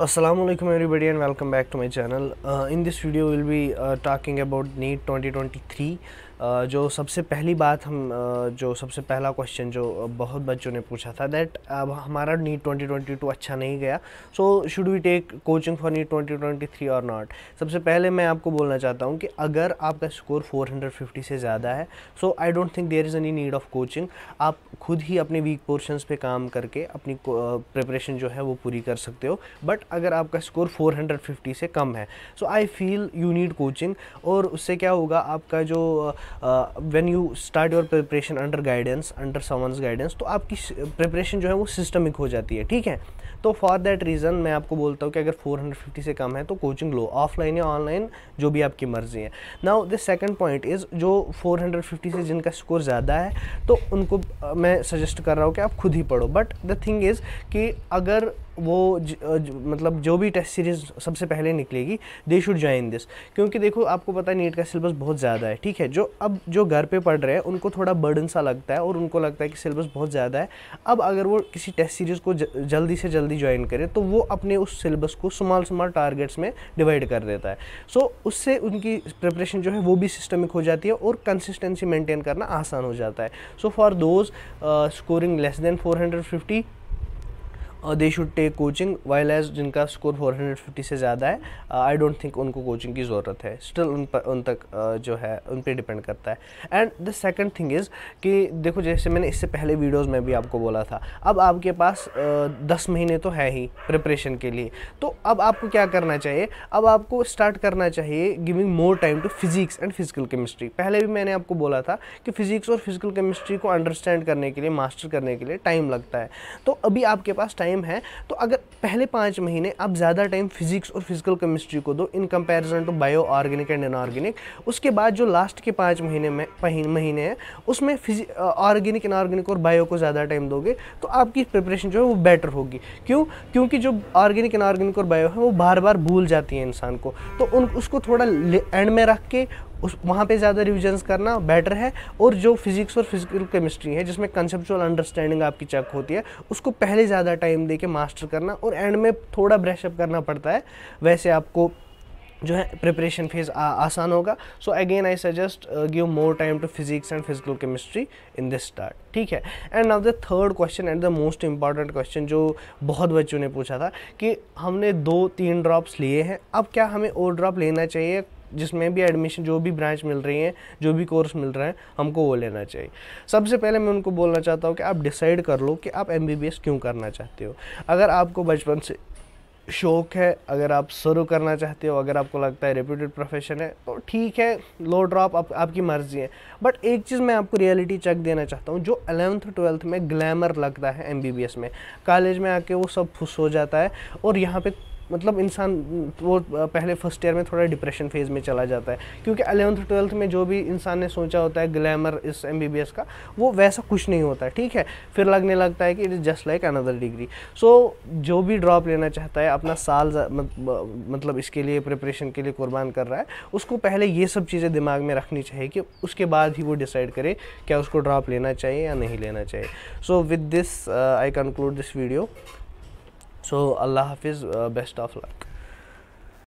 So Assalamualaikum everybody and welcome back to my channel. Uh, in this video we'll be uh, talking about NEET 2023. Uh, जो सबसे पहली बात हम uh, जो सबसे पहला क्वेश्चन जो uh, बहुत बच्चों ने पूछा था दैट अब हमारा नीट 2022 अच्छा नहीं गया so should we take coaching for NEET 2023 और नॉट सबसे पहले मैं आपको बोलना चाहता हूँ कि अगर आपका स्कोर 450 से ज़्यादा है so I don't think there is any need of coaching आप खुद ही अपने वीक पोर्शंस पे काम करके अपनी प्रिपरेशन uh, जो है वो पूरी कर सकते हो बट अगर आपका स्कोर 450 से कम है so I feel you need coaching और उससे क्या होगा आपका जो when you start your preparation under guidance under someone's guidance तो आपकी प्रिपरेशन जो है वो सिस्टमिक हो जाती है ठीक है तो फॉर दैट रीज़न मैं आपको बोलता हूँ कि अगर 450 से कम है तो कोचिंग लो ऑफलाइन या ऑनलाइन जो भी आपकी मर्ज़ी है now the second point is जो 450 से जिनका स्कोर ज़्यादा है तो उनको मैं सजेस्ट कर रहा हूँ कि आप खुद ही पढ़ो बट द थिंग इज़ कि अगर वो ज, ज, मतलब जो भी टेस्ट सीरीज़ सबसे पहले निकलेगी दे शुड ज्वाइन दिस क्योंकि देखो आपको पता है नीट का सिलेबस बहुत ज़्यादा है ठीक है जो अब जो घर पे पढ़ रहे हैं उनको थोड़ा बर्डन सा लगता है और उनको लगता है कि सिलेबस बहुत ज़्यादा है अब अगर वो किसी टेस्ट सीरीज़ को ज, जल्दी से जल्दी ज्वाइन करे तो वो अपने उस सिलेबस को स्मॉल स्मॉल टारगेट्स में डिवाइड कर देता है सो so, उससे उनकी प्रिपरेशन जो है वो भी सिस्टमिक हो जाती है और कंसिस्टेंसी मेंटेन करना आसान हो जाता है so for those scoring less than four और they should take coaching while as जिनका स्कोर 450 से ज़्यादा है आई डोंट थिंक उनको कोचिंग की ज़रूरत है स्टिल उन पर उन तक uh, जो है उन पर डिपेंड करता है and the second thing is कि देखो जैसे मैंने इससे पहले वीडियोज़ में भी आपको बोला था अब आपके पास uh, दस महीने तो है ही प्रिपरेशन के लिए तो अब आपको क्या करना चाहिए अब आपको स्टार्ट करना चाहिए giving more time to physics and physical chemistry पहले भी मैंने आपको बोला था कि फिज़िक्स और फिजिकल केमिस्ट्री को अंडरस्टैंड करने के लिए मास्टर करने के लिए टाइम लगता है तो अभी आपके पास टाइम टाइम है तो अगर पहले पाँच महीने आप ज़्यादा टाइम फिजिक्स और फिजिकल केमिस्ट्री को दो in comparison to bio organic and inorganic उसके बाद जो लास्ट के पाँच महीने में महीने हैं उसमें ऑर्गेनिक इनऑर्गेनिक और बायो को ज़्यादा टाइम दोगे तो आपकी प्रिपरेशन जो है वो बेटर होगी क्यों क्योंकि जो ऑर्गेनिक इनऑर्गेनिक और बायो है वो बार बार भूल जाती है इंसान को तो उन उसको थोड़ा एंड में रख के उस वहाँ पे ज़्यादा रिविजन्स करना बेटर है और जो फिज़िक्स और फिजिकल केमिस्ट्री है जिसमें कंसेप्चुअल अंडरस्टैंडिंग आपकी चेक होती है उसको पहले ज़्यादा टाइम दे के मास्टर करना और एंड में थोड़ा ब्रेशअप करना पड़ता है वैसे आपको जो है प्रिपरेशन फेज आसान होगा so again I suggest give more time to physics and physical chemistry in this start ठीक है and now the third question and the most important question जो बहुत बच्चों ने पूछा था कि हमने दो तीन ड्रॉप्स लिए हैं अब क्या हमें और ड्रॉप लेना चाहिए जिसमें भी एडमिशन जो भी ब्रांच मिल रही है जो भी कोर्स मिल रहा है हमको वो लेना चाहिए सबसे पहले मैं उनको बोलना चाहता हूँ कि आप डिसाइड कर लो कि आप एम क्यों करना चाहते हो अगर आपको बचपन से शौक है अगर आप शुरू करना चाहते हो अगर आपको लगता है रेप्यूटेड प्रोफेशन है तो ठीक है लो ड्रॉप आप, आपकी मर्ज़ी है बट एक चीज़ मैं आपको रियलिटी चेक देना चाहता हूँ जो अलेवंथ ट्वेल्थ में ग्लैमर लगता है एम में कॉलेज में आके वो सब फुस हो जाता है और यहाँ पे मतलब इंसान वो पहले फर्स्ट ईयर में थोड़ा डिप्रेशन फेज़ में चला जाता है क्योंकि अलेवंथ ट्वेल्थ में जो भी इंसान ने सोचा होता है ग्लैमर इस एम का वो वैसा कुछ नहीं होता है ठीक है फिर लगने लगता है कि it is just like another degree so जो भी ड्रॉप लेना चाहता है अपना साल मतलब इसके लिए प्रिपरेशन के लिए कुर्बान कर रहा है उसको पहले ये सब चीज़ें दिमाग में रखनी चाहिए कि उसके बाद ही वो डिसाइड करे क्या उसको ड्रॉप लेना चाहिए या नहीं लेना चाहिए so with this I conclude this video so अल्लाह हाफिज़ बेस्ट ऑफ लक